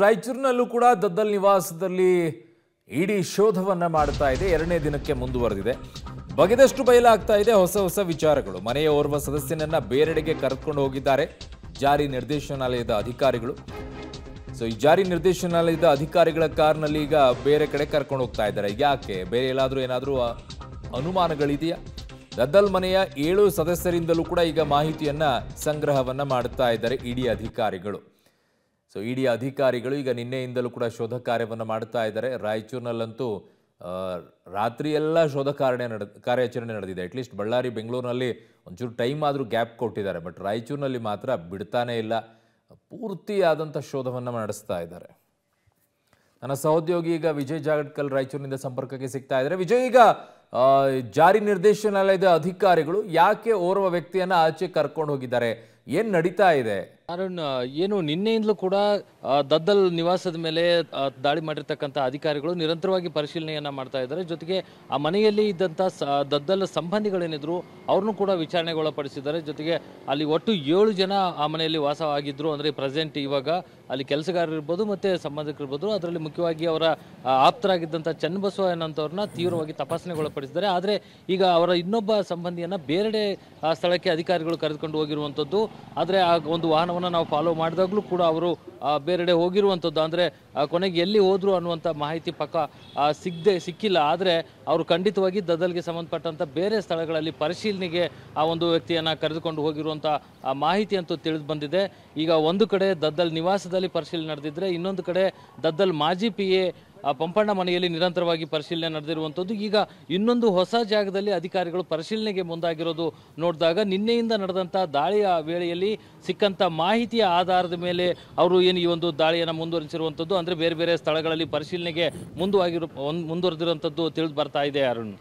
ರಾಯಚೂರಿನಲ್ಲೂ ಕೂಡ ದದ್ದಲ್ ನಿವಾಸದಲ್ಲಿ ಇಡಿ ಶೋಧವನ್ನ ಮಾಡ್ತಾ ಇದೆ ಎರಡನೇ ದಿನಕ್ಕೆ ಮುಂದುವರೆದಿದೆ ಬಗೆದಷ್ಟು ಬಯಲಾಗ್ತಾ ಇದೆ ಹೊಸ ಹೊಸ ವಿಚಾರಗಳು ಮನೆಯ ಓರ್ವ ಸದಸ್ಯನನ್ನ ಬೇರೆಡೆಗೆ ಕರೆದುಕೊಂಡು ಹೋಗಿದ್ದಾರೆ ಜಾರಿ ನಿರ್ದೇಶನಾಲಯದ ಅಧಿಕಾರಿಗಳು ಸೊ ಈ ಜಾರಿ ನಿರ್ದೇಶನಾಲಯದ ಅಧಿಕಾರಿಗಳ ಕಾರ್ನಲ್ಲಿ ಈಗ ಬೇರೆ ಕಡೆ ಕರ್ಕೊಂಡು ಹೋಗ್ತಾ ಇದ್ದಾರೆ ಯಾಕೆ ಬೇರೆ ಎಲ್ಲಾದರೂ ಏನಾದರೂ ಅನುಮಾನಗಳಿದೆಯಾ ದದ್ದಲ್ ಮನೆಯ ಏಳು ಸದಸ್ಯರಿಂದಲೂ ಕೂಡ ಈಗ ಮಾಹಿತಿಯನ್ನ ಸಂಗ್ರಹವನ್ನ ಮಾಡ್ತಾ ಇದ್ದಾರೆ ಇಡಿ ಅಧಿಕಾರಿಗಳು ಸೊ ಇಡಿ e ಅಧಿಕಾರಿಗಳು ಈಗ ನಿನ್ನೆಯಿಂದಲೂ ಕೂಡ ಶೋಧ ಕಾರ್ಯವನ್ನು ಮಾಡ್ತಾ ಇದ್ದಾರೆ ರಾಯಚೂರಿನಲ್ಲಂತೂ ರಾತ್ರಿ ಎಲ್ಲ ಶೋಧ ಕಾರ್ಯ ನಡೆ ಕಾರ್ಯಾಚರಣೆ ನಡೆದಿದೆ ಅಟ್ಲೀಸ್ಟ್ ಬಳ್ಳಾರಿ ಬೆಂಗಳೂರಿನಲ್ಲಿ ಒಂಚೂರು ಟೈಮ್ ಆದರೂ ಗ್ಯಾಪ್ ಕೊಟ್ಟಿದ್ದಾರೆ ಬಟ್ ರಾಯಚೂರಿನಲ್ಲಿ ಮಾತ್ರ ಬಿಡ್ತಾನೇ ಇಲ್ಲ ಪೂರ್ತಿಯಾದಂಥ ಶೋಧವನ್ನು ನಡೆಸ್ತಾ ಇದ್ದಾರೆ ನನ್ನ ಸಹೋದ್ಯೋಗಿ ಈಗ ವಿಜಯ್ ಜಾಗಡ್ಕಲ್ ರಾಯಚೂರಿನಿಂದ ಸಂಪರ್ಕಕ್ಕೆ ಸಿಗ್ತಾ ಇದ್ದಾರೆ ವಿಜಯ್ ಈಗ ಜಾರಿ ನಿರ್ದೇಶನಾಲಯದ ಅಧಿಕಾರಿಗಳು ಯಾಕೆ ಓರ್ವ ವ್ಯಕ್ತಿಯನ್ನ ಆಚೆ ಕರ್ಕೊಂಡು ಹೋಗಿದ್ದಾರೆ ಏನ್ ನಡೀತಾ ಇದೆ ಕಾರಣ ಏನು ನಿನ್ನೆಯಿಂದಲೂ ಕೂಡ ದದ್ದಲ್ ನಿವಾಸದ ಮೇಲೆ ದಾಳಿ ಮಾಡಿರ್ತಕ್ಕಂಥ ಅಧಿಕಾರಿಗಳು ನಿರಂತರವಾಗಿ ಪರಿಶೀಲನೆಯನ್ನ ಮಾಡ್ತಾ ಇದ್ದಾರೆ ಜೊತೆಗೆ ಆ ಮನೆಯಲ್ಲಿ ಇದ್ದಂಥ ದದ್ದಲ್ ಸಂಬಂಧಿಗಳೇನಿದ್ರು ಅವ್ರನ್ನು ಕೂಡ ವಿಚಾರಣೆಗೊಳಪಡಿಸಿದ್ದಾರೆ ಜೊತೆಗೆ ಅಲ್ಲಿ ಒಟ್ಟು ಏಳು ಜನ ಆ ಮನೆಯಲ್ಲಿ ವಾಸವಾಗಿದ್ದರು ಅಂದರೆ ಪ್ರೆಸೆಂಟ್ ಇವಾಗ ಅಲ್ಲಿ ಕೆಲಸಗಾರರಿರ್ಬೋದು ಮತ್ತು ಸಂಬಂಧಿಕರಿರ್ಬೋದು ಅದರಲ್ಲಿ ಮುಖ್ಯವಾಗಿ ಅವರ ಆಪ್ತರಾಗಿದ್ದಂಥ ಚನ್ನಬಸವ ಅನ್ನೋಂಥವ್ರನ್ನ ತೀವ್ರವಾಗಿ ತಪಾಸಣೆಗೊಳಪಡಿಸಿ ವ್ಯಕ್ತಪಡಿಸಿದ್ದಾರೆ ಆದರೆ ಈಗ ಅವರ ಇನ್ನೊಬ್ಬ ಸಂಬಂಧಿಯನ್ನು ಬೇರೆಡೆ ಸ್ಥಳಕ್ಕೆ ಅಧಿಕಾರಿಗಳು ಕರೆದುಕೊಂಡು ಹೋಗಿರುವಂಥದ್ದು ಆದರೆ ಆ ಒಂದು ವಾಹನವನ್ನು ನಾವು ಫಾಲೋ ಮಾಡಿದಾಗಲೂ ಕೂಡ ಅವರು ಬೇರೆಡೆ ಹೋಗಿರುವಂಥದ್ದು ಅಂದರೆ ಕೊನೆಗೆ ಎಲ್ಲಿ ಹೋದರು ಅನ್ನುವಂಥ ಮಾಹಿತಿ ಪಕ್ಕ ಸಿಗದೆ ಸಿಕ್ಕಿಲ್ಲ ಆದರೆ ಅವರು ಖಂಡಿತವಾಗಿ ದದಲ್ಗೆ ಸಂಬಂಧಪಟ್ಟಂಥ ಬೇರೆ ಸ್ಥಳಗಳಲ್ಲಿ ಪರಿಶೀಲನೆಗೆ ಆ ಒಂದು ವ್ಯಕ್ತಿಯನ್ನು ಕರೆದುಕೊಂಡು ಹೋಗಿರುವಂಥ ಮಾಹಿತಿ ಅಂತೂ ತಿಳಿದು ಬಂದಿದೆ ಈಗ ಒಂದು ಕಡೆ ದದ್ದಲ್ ನಿವಾಸದಲ್ಲಿ ಪರಿಶೀಲನೆ ನಡೆದಿದ್ದರೆ ಇನ್ನೊಂದು ಕಡೆ ದದ್ದಲ್ ಮಾಜಿ ಪಿ ಎ ಆ ಪಂಪಣ್ಣ ಮನೆಯಲ್ಲಿ ನಿರಂತರವಾಗಿ ಪರಿಶೀಲನೆ ನಡೆದಿರುವಂಥದ್ದು ಈಗ ಇನ್ನೊಂದು ಹೊಸ ಜಾಗದಲ್ಲಿ ಅಧಿಕಾರಿಗಳು ಪರಿಶೀಲನೆಗೆ ಮುಂದಾಗಿರೋದು ನೋಡಿದಾಗ ನಿನ್ನೆಯಿಂದ ನಡೆದಂಥ ದಾಳಿಯ ವೇಳೆಯಲ್ಲಿ ಸಿಕ್ಕಂಥ ಮಾಹಿತಿಯ ಆಧಾರದ ಮೇಲೆ ಅವರು ಏನು ಈ ಒಂದು ದಾಳಿಯನ್ನು ಮುಂದುವರಿಸಿರುವಂಥದ್ದು ಅಂದರೆ ಬೇರೆ ಬೇರೆ ಸ್ಥಳಗಳಲ್ಲಿ ಪರಿಶೀಲನೆಗೆ ಮುಂದುವಾಗಿರು ಮುಂದುವರೆದಿರುವಂಥದ್ದು ತಿಳಿದು ಬರ್ತಾ ಇದೆ ಅರುಣ್